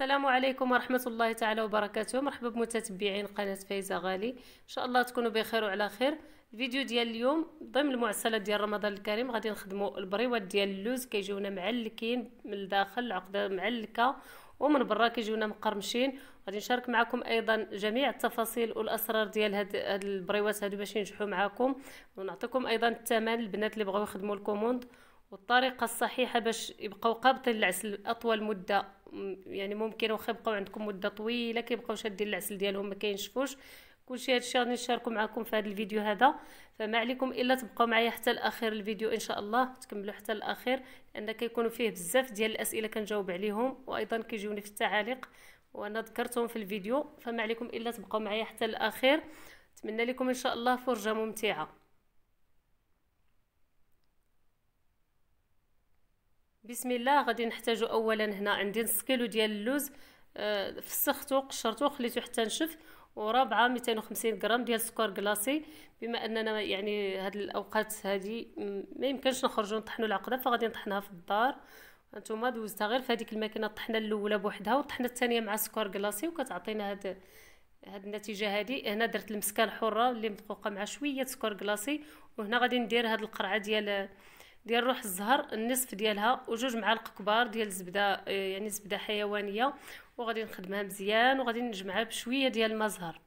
السلام عليكم ورحمة الله تعالى وبركاته مرحبا بمتتبعين قناة فايزة غالي إن شاء الله تكونوا بخير وعلى خير الفيديو ديال اليوم ضمن المعسلة ديال رمضان الكريم غادي نخدمو البريوات ديال اللوز كيجيونا معلكين من الداخل العقدة معلكة ومن برا كيجيونا مقرمشين غادي نشارك معكم ايضا جميع التفاصيل والاسرار ديال هاد, هاد البريوات هادو باش ينجحوا معكم ونعطيكم ايضا الثمن البنات اللي بغاو يخدموا الكوموند والطريقه الصحيحه باش يبقاو قابط العسل اطول مده يعني ممكن واخا يبقاو عندكم مده طويله كيبقاو شادين العسل ديالهم ما كينشفوش كلشي هادشي غادي نشاركو معكم في هذا الفيديو هذا فما عليكم الا تبقاو معايا حتى الاخير الفيديو ان شاء الله تكملوا حتى الاخير لان كيكونوا فيه بزاف ديال الاسئله كنجاوب عليهم وايضا كيجيوني في التعاليق وانا ذكرتهم في الفيديو فما عليكم الا تبقاو معايا حتى الاخير نتمنى لكم ان شاء الله فرجه ممتعه بسم الله غادي نحتاجو اولا هنا عندي نص كيلو ديال اللوز آه، فسختو قشرتو خليتو حتى نشف ورابعه 250 غرام ديال السكر كلاصي بما اننا يعني هاد الاوقات هادي ما يمكنش نخرجو نطحنو العقده فغادي نطحنها في الدار انتما دوزتها غير في هذيك الماكينه الطحنه الاولى بوحدها والطحنه الثانيه مع السكر كلاصي وكتعطينا هاد هاد النتيجه هادي هنا درت المسكه الحره اللي مدقوقه مع شويه سكر كلاصي وهنا غادي ندير هاد القرعه ديال ديال روح الزهر النصف ديالها وجوج معالق كبار ديال الزبده آه، يعني زبده حيوانيه وغادي نخدمها مزيان وغادي نجمعها بشويه ديال الماء زهر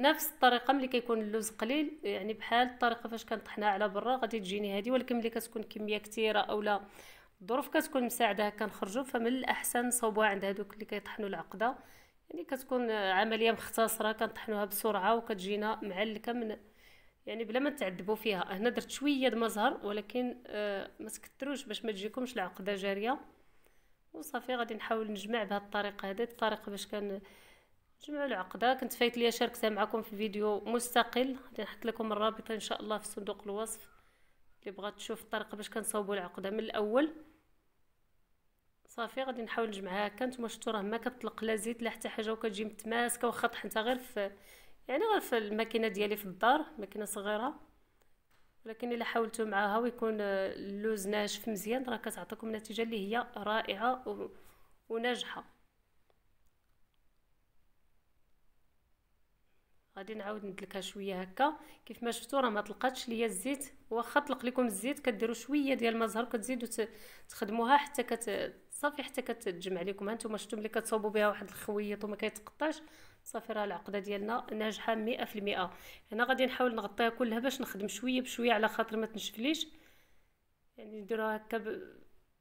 نفس الطريقه ملي كيكون اللوز قليل يعني بحال الطريقه فاش كنطحنها على برا غادي تجيني هذه ولكن ملي كتكون كميه كثيره اولا الظروف كتكون مساعده هكا نخرجوا فمن الاحسن نصوبوها عند هذوك اللي كيطحنوا العقده يعني كتكون عمليه مختصره كنطحنوها بسرعه وكتجينا معلكه من يعني بلا ما تعذبوا فيها هنا درت شويه د ولكن آه ما تكثروش باش ما تجيكمش العقده جاريه وصافي غادي نحاول نجمع بهذه الطريقه هذه الطريقه باش كان جمع العقده كنت فايت ليا شاركتها معكم في فيديو مستقل غادي نحط لكم الرابط ان شاء الله في صندوق الوصف اللي بغات تشوف الطريقه باش كنصاوبوا العقده من الاول صافي غادي نحاول نجمعها هكا نتوما شفتوا راه ما كتطلق لا زيت لا حتى حاجه وكتجي متماسكه واخا طحنتها غير في يعني غير في الماكينه ديالي في الدار ماكينه صغيره ولكن الا حاولتو معاها ويكون آه، اللوز ناشف مزيان راه كتعطيكم نتيجه اللي هي رائعه و... وناجحه غادي نعاود ندلكها شويه هكا كيف ما شفتوا راه ما طلقاتش ليا الزيت واخا طلق لكم الزيت كديروا شويه ديال زهر كتزيدوا تخدموها حتى كت صافي حتى كتجمع لكم هانتوما شفتوا ملي كتصاوبوا بها واحد الخويط وما كيتقطعش صافي راه العقده ديالنا ناجحه 100% هنا غادي نحاول نغطيها كلها باش نخدم شويه بشويه على خاطر ما تنشفليش يعني نديروها هكا ب...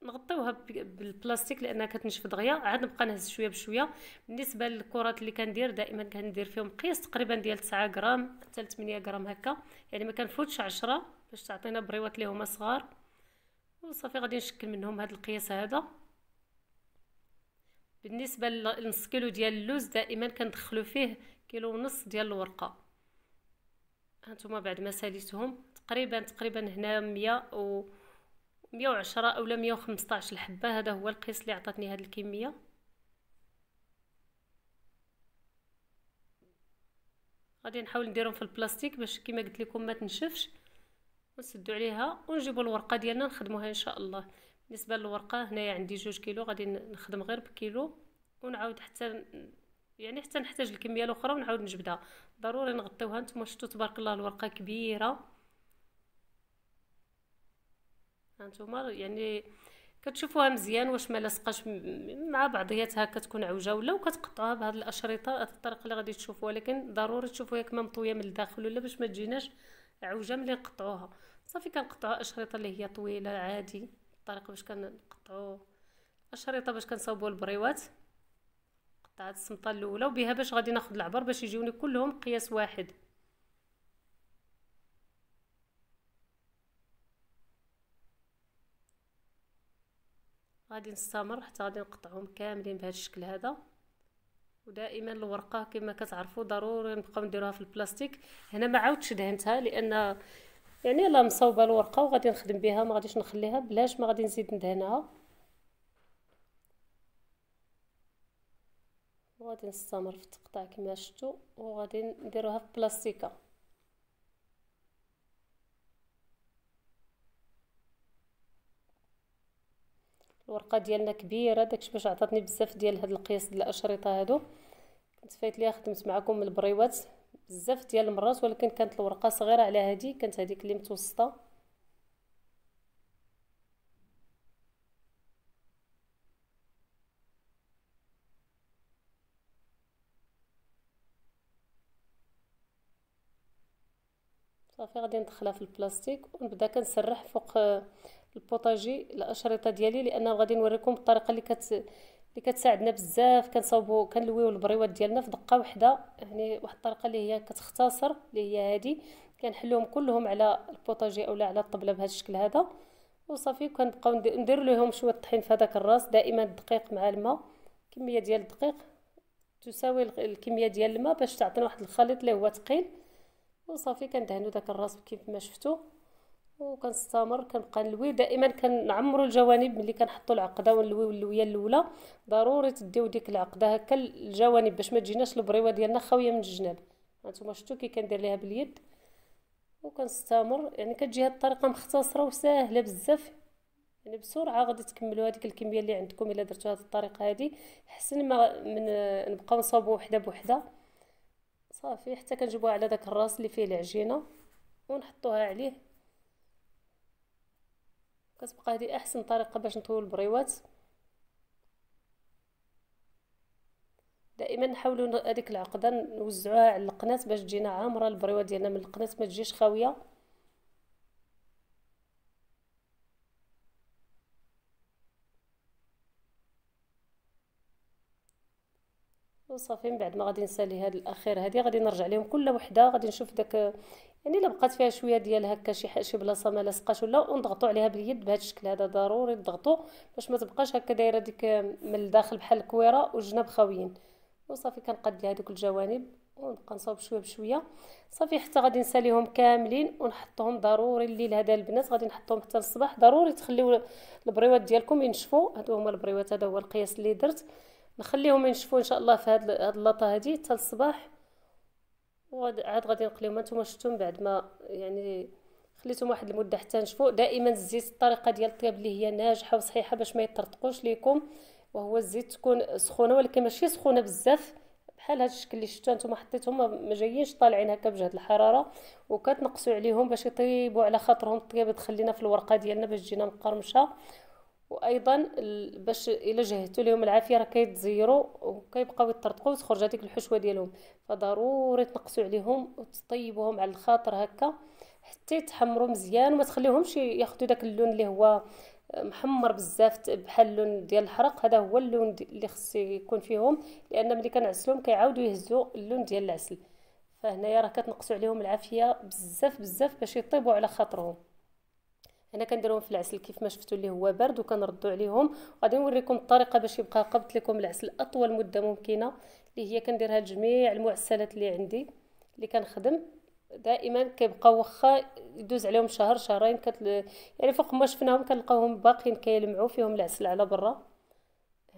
نغطيوها بالبلاستيك لانها كتنشف دغيا عاد نبقى نهز شويه بشويه بالنسبه للكرات اللي كندير دائما كندير فيهم قياس تقريبا ديال 9 غرام حتى 8 غرام هكا يعني ما كنفوتش 10 باش تعطينا بريوات اللي هما صغار وصافي غادي نشكل منهم هذا القياس هذا بالنسبه لنص كيلو ديال اللوز دائما كندخلو فيه كيلو ونص ديال الورقه هانتوما بعد ما ساليتهم تقريبا تقريبا هنا 100 و 110 اولا 115 الحبه هذا هو القياس اللي عطاتني هذه الكميه غادي نحاول نديرهم في البلاستيك باش كما قلت لكم ما تنشفش ونسدو عليها ونجيبوا الورقه ديالنا نخدموها ان شاء الله بالنسبه للورقه هنايا عندي جوج كيلو غادي نخدم غير بكيلو ونعاود حتى يعني حتى نحتاج الكميه الاخرى ونعاود نجبدها ضروري نغطيوها نتوما شفتوا تبارك الله الورقه كبيره هانتوما يعني كتشوفوها مزيان واش ما لاصقاش مع بعضياتها كتكون عوجه ولا وكتقطعوها بهاد الاشرطه الطريقه اللي غادي تشوفوها لكن ضروري تشوفوها كما مطويه من الداخل ولا باش ما تجيناش عوجه ملي نقطعوها صافي كنقطعوا اشرطه اللي هي طويله عادي الطريقه باش كنقطعو الشريطه باش كنصاوبوا البريوات قطعت السمطه الاولى وبها باش غادي ناخذ العبر باش يجيوني كلهم قياس واحد غادي نستمر حتى غادي نقطعهم كاملين بهذا الشكل هذا ودائما الورقه كما كتعرفوا ضروري نبقاو نديروها في البلاستيك هنا ما عاودتش دهنتها لان يعني لا مصاوبه الورقه وغادي نخدم بها ما غاديش نخليها بلاش ما غادي نزيد ندهنها وغادي نستمر في التقطاع كما شفتوا وغادي نديروها في بلاستيكه الورقه ديالنا كبيره داكشي باش عطاتني بزاف ديال هاد القياس ديال الاشرطه هادو كنت فايت ليها خدمت معكم البريوات بزاف ديال المرات ولكن كانت الورقه صغيره على هذه كانت هذيك اللي متوسطه صافي غادي ندخلها في البلاستيك ونبدا كنسرح فوق آه، البوطاجي الاشرطه ديالي لان غادي نوريكم الطريقه اللي كت اللي كتساعدنا بزاف كنصاوبو كنلويو البريوات ديالنا في دقه واحده يعني واحد الطريقه اللي هي كتختصر اللي هي هذه كنحلوهم كلهم على البوطاجي اولا على الطبله بهذا الشكل هذا وصافي كنبقاو ندير لهم شويه الطحين في هذاك الراس دائما الدقيق مع الماء كميه ديال الدقيق تساوي الكميه ديال الماء باش تعطينا واحد الخليط اللي هو ثقيل وصافي كندهنوا داك الراس كيف ما شفتوا وكنستمر كنبقى نلوي دائما كنعمروا الجوانب ملي كنحطوا العقده ونلويو اللويه الاولى ضروري تديو ديك العقده هكا الجوانب باش ما تجيناش البريوه ديالنا خاويه من الجناب هانتوما شفتوا كي كندير ليها باليد وكنستمر يعني كتجي هاد الطريقه مختصره وسهله بزاف يعني بسرعه غادي تكملوا هذيك الكميه اللي عندكم الا درتوا هذه الطريقه هذه حسن ما من نبقاو نصوبوا وحده بوحده صافي حتى كنجيبوها على داك الراس اللي فيه العجينه ونحطوها عليه كتبقى هذه احسن طريقه باش نطويو البريوات دائما نحاولوا هذيك العقده نوزعوها على القناه باش تجينا عامره البريوه ديالنا من القناه ما تجيش خاويه وصافي من بعد ما غادي نسالي هاد الاخير هادي غادي نرجع لهم كل وحده غادي نشوف داك يعني الا بقات فيها شويه ديال هكا شي شي بلاصه ما لاصقاش ولا ونضغطوا عليها باليد بهذا الشكل هذا ضروري تضغطوا باش ما تبقاش هكا دايره ديك من الداخل بحال الكويره والجناب خاويين وصافي كنقاد لي هذوك الجوانب ونبقى نصاوب شويه بشويه صافي حتى غادي نساليهم كاملين ونحطهم ضروري الليل هذا البنات غادي نحطهم حتى للصباح ضروري تخليو البريوات ديالكم ينشفوا هادو هما البريوات هذا هو القياس اللي درت نخليهم ينشفوا ان شاء الله في هاد هاد اللطه هادي حتى الصباح وعاد غادي نقليهم انتم شفتم بعد ما يعني خليتهم واحد المده حتى نشفوا دائما الزيت الطريقه ديال الطياب اللي هي ناجحه وصحيحه باش ما يطرطقوش ليكم وهو الزيت تكون سخونه ولكن ماشي سخونه بزاف بحال هذا الشكل اللي شفتو نتوما حطيتهم ما جايينش طالعين هكا بجهه الحراره وكتنقصوا عليهم باش يطيبوا على خاطرهم الطياب تخلينا في الورقه ديالنا باش تجينا مقرمشه وايضا باش الا جهدتو لهم العافيه راه كيتزيروا وكيبقاو يطرطقوا وتخرج هذيك الحشوه ديالهم فضروري تنقصوا عليهم وتطيبوهم على الخاطر هكا حتى يتحمروا مزيان وما تخليهمش ياخذوا داك اللون اللي هو محمر بزاف بحال اللون ديال الحرق هذا هو اللون اللي خص يكون فيهم لان ملي كنعسلهم كيعاودوا يهزوا اللون ديال العسل فهنايا راه كتنقصوا عليهم العافيه بزاف بزاف باش يطيبوا على خاطرهم هنا كنديرهم في العسل كيف ما شفتوا اللي هو بارد وكنردوا عليهم وغادي نوريكم الطريقه باش يبقى قبط لكم العسل اطول مده ممكنه اللي هي كنديرها لجميع المعسلات اللي عندي اللي كنخدم دائما كيبقاو واخا يدوز عليهم شهر شهرين كتل... يعني فوق ما شفناهم كنلقاوهم باقيين كيلمعوا فيهم العسل على برا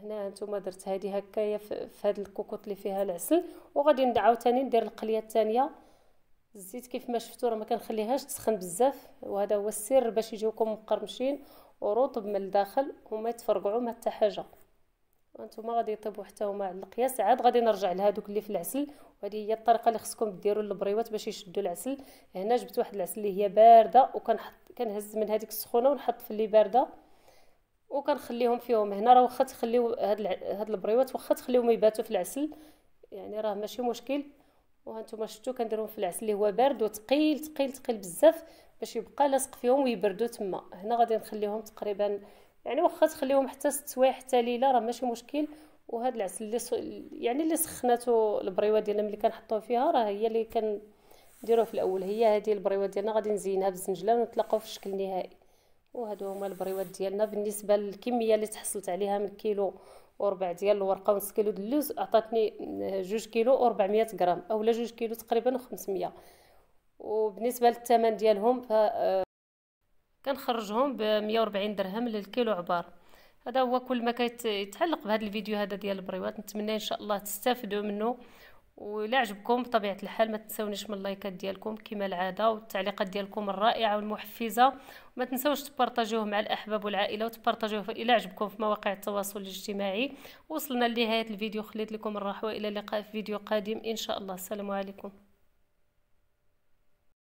هنا هانتوما درت هذه هكايا في هذا الكوكوط اللي فيها العسل وغادي نعاوتاني ندير القليه الثانيه الزيت كيف ما شفتوا راه ما كنخليهاش تسخن بزاف وهذا هو السر باش يجيوكم مقرمشين ورطب من الداخل وما يتفرقعوا ما حتى حاجه وانتم غادي يطيبوا حتى هما على القياس عاد غادي نرجع لهذوك اللي في العسل وهذه هي الطريقه اللي خصكم ديروا البريوات باش يشدوا العسل هنا جبت واحد العسل اللي هي بارده وكنحط كنهز من هذيك السخونه ونحط في اللي بارده وكنخليهم فيهم هنا راه واخا تخليو هاد هاد البريوات واخا تخليوهم يباتوا في العسل يعني راه ماشي مشكل وهانتوما شفتو كنديرهم في العسل اللي هو بارد وثقيل ثقيل ثقيل بزاف باش يبقى لاصق فيهم ويبردوا تما هنا غادي نخليهم تقريبا يعني واخا تخليهم حتى ست سوايع حتى ليله راه ماشي مشكل وهاد العسل اللي س... يعني اللي سخناتو البريوه ديالنا ملي كنحطوه فيها راه هي اللي كنديروه في الاول هي هذه البريوه ديالنا غادي نزينها بالزنجله ونتلاقاو في الشكل النهائي وهادو هما البريوات ديالنا بالنسبه للكميه اللي تحصلت عليها من كيلو وربع ديال الورقه ونص كيلو ديال اللوز عطاتني آه، جوج كيلو و400 غرام اولا جوج كيلو تقريبا و500 وبالنسبه للثمن ديالهم ف آه، كنخرجهم ب 140 درهم للكيلو عبار هذا هو كل ما كيتعلق بهذا الفيديو هذا ديال البريوات نتمنى ان شاء الله تستافدوا منه ولا عجبكم بطبيعه الحال ما تنسونيش من اللايكات ديالكم كما العاده والتعليقات ديالكم الرائعه والمحفزه وما تنسوش تبارطاجيوه مع الاحباب والعائله وتبارطاجيوه إلى عجبكم في مواقع التواصل الاجتماعي وصلنا لنهايه الفيديو خليت لكم الراحه والى اللقاء في فيديو قادم ان شاء الله السلام عليكم